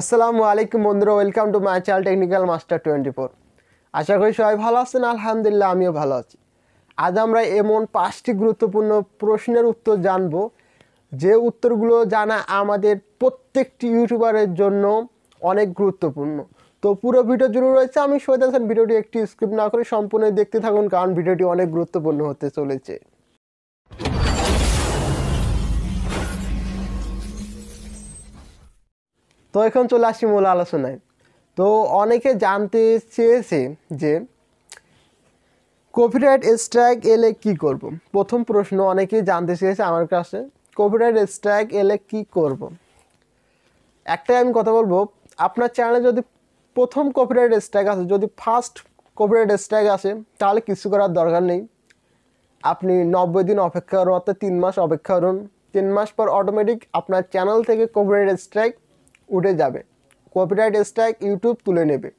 আসসালামু আলাইকুম বন্ধুরা welcome to my channel technical master twenty four আশা করি সবাই ভালো আছেন আলহামদুলিল্লাহ আমিও ভালো আছি আজ আমরা এমন পাঁচটি গুরুত্বপূর্ণ প্রশ্নের উত্তর জানব যে উত্তরগুলো জানা আমাদের প্রত্যেকটি ইউটিউবারের জন্য অনেক গুরুত্বপূর্ণ তো পুরো ভিডিও জুড়ে রয়েছে আমি সৈয়দ ভিডিওটি একটি স্ক্রিপ্ট না করে সম্পূর্ণ দেখতে থাকুন কারণ ভিডিওটি অনেক গুরুত্বপূর্ণ হতে চলেছে তো এখন চলে আসি মূল আলোচনায় তো অনেকে জানতে চেয়েছে যে কপিরাইট স্ট্রাইক এলে কি করব। প্রথম প্রশ্ন অনেকেই জানতে চেয়েছে আমার কাছে কপিরাইট স্ট্রাইক এলে কি করব। একটাই আমি কথা বলবো আপনার চ্যানেলে যদি প্রথম কপিরাইট স্ট্রাইক আছে যদি ফার্স্ট কপিরাইট স্ট্রাইক আসে তাহলে কিছু করার দরকার নেই আপনি নব্বই দিন অপেক্ষা করুন অর্থাৎ তিন মাস অপেক্ষা করুন তিন মাস পর অটোমেটিক আপনার চ্যানেল থেকে কপিরাইট স্ট্রাইক উঠে যাবে কপিরাইট স্ট্রাইক ইউটিউব তুলে নেবে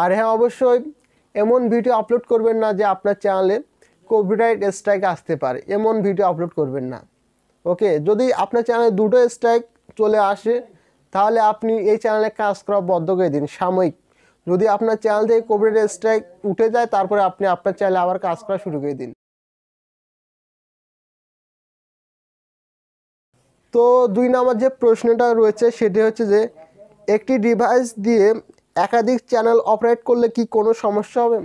আর হ্যাঁ অবশ্যই এমন ভিডিও আপলোড করবেন না যে আপনার চ্যানেলে কপিরাইট স্ট্রাইক আসতে পারে এমন ভিডিও আপলোড করবেন না ওকে যদি আপনার চ্যানেলে দুটো স্ট্রাইক চলে আসে তাহলে আপনি এই চ্যানেলে কাজ করা বদ্ধ করে দিন সাময়িক যদি আপনার চ্যানেল থেকে কোভিড স্ট্রাইক উঠে যায় তারপরে আপনি আপনার চ্যানেলে আবার কাজ করা শুরু করে দিন তো দুই নম্বর যে প্রশ্নটা রয়েছে সেটি হচ্ছে যে একটি ডিভাইস দিয়ে একাধিক চ্যানেল অপারেট করলে কি কোনো সমস্যা হবে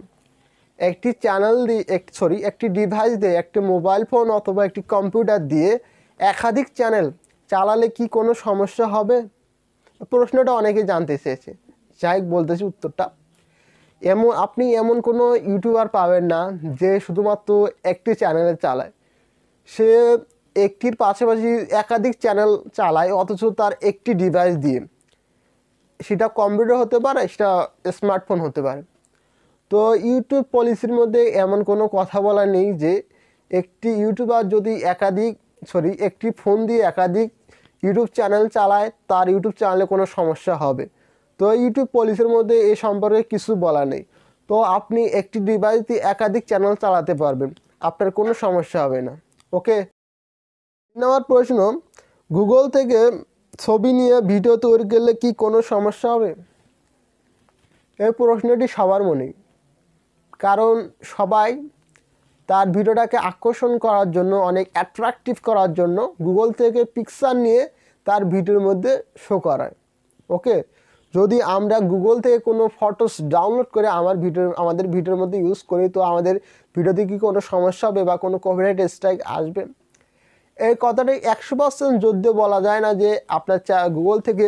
একটি চ্যানেল দিয়ে সরি একটি ডিভাইস দিয়ে একটি মোবাইল ফোন অথবা একটি কম্পিউটার দিয়ে একাধিক চ্যানেল চালালে কি কোনো সমস্যা হবে প্রশ্নটা অনেকে জানতে চেয়েছে যাই বলতেছি উত্তরটা এমন আপনি এমন কোনো ইউটিউবার পাবেন না যে শুধুমাত্র একটি চ্যানেলে চালায় সে একটির পাশাপাশি একাধিক চ্যানেল চালায় অথচ তার একটি ডিভাইস দিয়ে সেটা কম্পিউটার হতে পারে সেটা স্মার্টফোন হতে পারে তো ইউটিউব পলিসির মধ্যে এমন কোনো কথা বলা নেই যে একটি ইউটিউবার যদি একাধিক সরি একটি ফোন দিয়ে একাধিক ইউটিউব চ্যানেল চালায় তার ইউটিউব চ্যানেলে কোনো সমস্যা হবে তো ইউটিউব পলিসির মধ্যে এ সম্পর্কে কিছু বলা নেই তো আপনি একটি ডিভাইস দিয়ে একাধিক চ্যানেল চালাতে পারবেন আপনার কোনো সমস্যা হবে না ওকে নেওয়ার প্রশ্ন গুগল থেকে ছবি নিয়ে ভিডিও তৈরি করলে কি কোনো সমস্যা হবে এই প্রশ্নটি সবার মনে কারণ সবাই তার ভিডিওটাকে আকর্ষণ করার জন্য অনেক অ্যাট্রাকটিভ করার জন্য গুগল থেকে পিকচার নিয়ে তার ভিডিওর মধ্যে শো করায় ওকে যদি আমরা গুগল থেকে কোনো ফটোস ডাউনলোড করে আমার ভিডিও আমাদের ভিডিওর মধ্যে ইউজ করি তো আমাদের ভিডিওতে কি কোনো সমস্যা হবে বা কোনো কপিরাইট স্ট্রাইক আসবে এই কথাটি একশো পার্সেন্ট যদিও বলা যায় না যে আপনার চা গুগল থেকে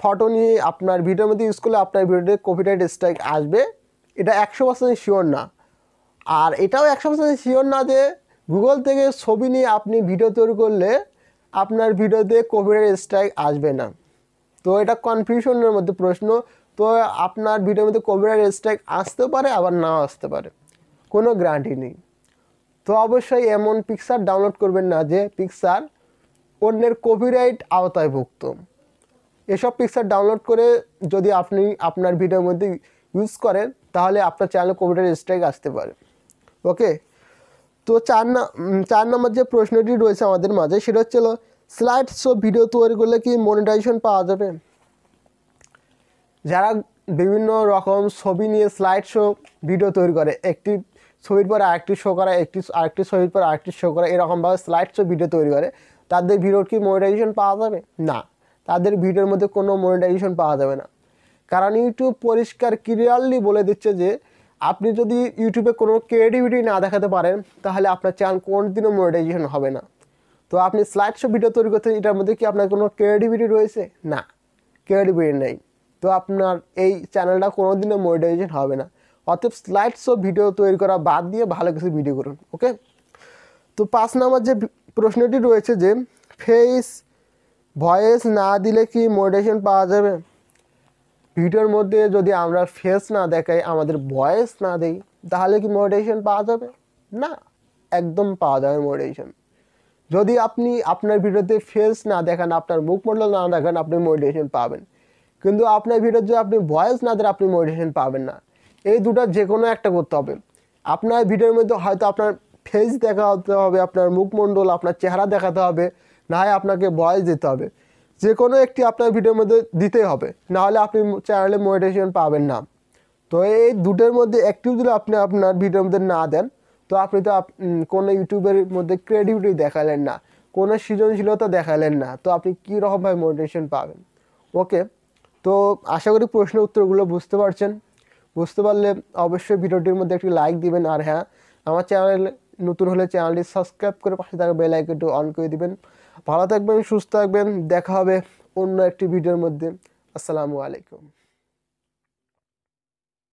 ফটো নিয়ে আপনার ভিডিওর মধ্যে ইউজ করলে আপনার ভিডিওতে কপিরাইট স্ট্রাইক আসবে এটা একশো পার্সেন্ট শিওর না আর এটাও একশো পার্সেন্ট শিওর না যে গুগল থেকে ছবি নিয়ে আপনি ভিডিও তৈরি করলে আপনার ভিডিওতে কপিরাইট স্ট্রাইক আসবে না তো এটা কনফিউশনের মধ্যে প্রশ্ন তো আপনার ভিডিওর মধ্যে কপিরাইট স্ট্রাইক আসতে পারে আবার নাও আসতে পারে কোনো গ্যারান্টি নেই তো অবশ্যই এমন পিকচার ডাউনলোড করবেন না যে পিকচার অন্যের কপিরাইট আওতায়ভুক্ত এসব পিকচার ডাউনলোড করে যদি আপনি আপনার ভিডিওর মধ্যে ইউজ করেন তাহলে আপনার চ্যানেলে কপিরাইট স্ট্রাইক আসতে পারে ওকে তো চার না চার নম্বর যে প্রশ্নটি রয়েছে আমাদের মাঝে সেটা হচ্ছে স্লাইড শো ভিডিও তৈরি করলে কি মনিটাইজেশন পাওয়া যাবে যারা বিভিন্ন রকম ছবি নিয়ে স্লাইড শো ভিডিও তৈরি করে একটি ছবির পর আরেকটি শো করা একটি আরেকটি ছবির পর আরেকটি শো করা এরকমভাবে স্লাইড শো ভিডিও তৈরি করে তাদের ভিডিওর কি মনিটাইজেশন পাওয়া যাবে না তাদের ভিডিওর মধ্যে কোনো মনিটাইজেশন পাওয়া যাবে না কারণ ইউটিউব পরিষ্কার ক্লিয়ারলি বলে দিচ্ছে যে আপনি যদি ইউটিউবে কোনো ক্রিয়েটিভিটি না দেখাতে পারেন তাহলে আপনার চ্যানেল দিনও মনিটাইজেশন হবে না তো আপনি স্লাইড শো ভিডিও তৈরি করতে এটার মধ্যে কি আপনার কোনো ক্রিয়েটিভিটি রয়েছে না ক্রিয়েটিভিটি নেই তো আপনার এই চ্যানেলটা কোনো দিনও মনিটাইজেশন হবে না অতএব স্লাইড শো ভিডিও তৈরি করা বাদ দিয়ে ভালো কিছু ভিডিও করুন ওকে তো পাঁচ নম্বর যে প্রশ্নটি রয়েছে যে ফেস ভয়েস না দিলে কি মোটিভেশন পাওয়া যাবে ভিডিওর মধ্যে যদি আমরা ফেস না দেখাই আমাদের ভয়েস না দেই তাহলে কি মোটিভেশন পাওয়া যাবে না একদম পাওয়া যাবে মোটিভেশন যদি আপনি আপনার ভিডিওতে ফেস না দেখান আপনার মুখমণ্ডল না দেখান আপনি মোটিভেশন পাবেন কিন্তু আপনার ভিডিওতে যদি আপনি ভয়েস না দেন আপনি মোটিভেশন পাবেন না এই দুটার যে কোনো একটা করতে হবে আপনার ভিডিওর মধ্যে হয়তো আপনার ফেস দেখাতে হবে আপনার মুখমণ্ডল আপনার চেহারা দেখাতে হবে না হয় আপনাকে বয়স দিতে হবে যে কোনো একটি আপনার ভিডিওর মধ্যে দিতে হবে নাহলে আপনি চ্যানেলে মোটিভেশন পাবেন না তো এই দুটোর মধ্যে একটিও যদি আপনি আপনার ভিডিওর মধ্যে না দেন তো আপনি তো কোনো ইউটিউবের মধ্যে ক্রিয়েটিভিটি দেখালেন না কোনো সৃজনশীলতা দেখালেন না তো আপনি কীরকমভাবে মোটিভেশন পাবেন ওকে তো আশা করি প্রশ্ন উত্তরগুলো বুঝতে পারছেন বুঝতে পারলে অবশ্যই ভিডিওটির মধ্যে একটি লাইক দিবেন আর হ্যাঁ আমার চ্যানেল নতুন হলে চ্যানেলটি সাবস্ক্রাইব করে পাশে থাকা বেল আইকনটি অন করে দিবেন ভালো থাকবেন সুস্থ থাকবেন দেখা হবে অন্য একটি ভিডিওর মধ্যে আসসালামু আলাইকুম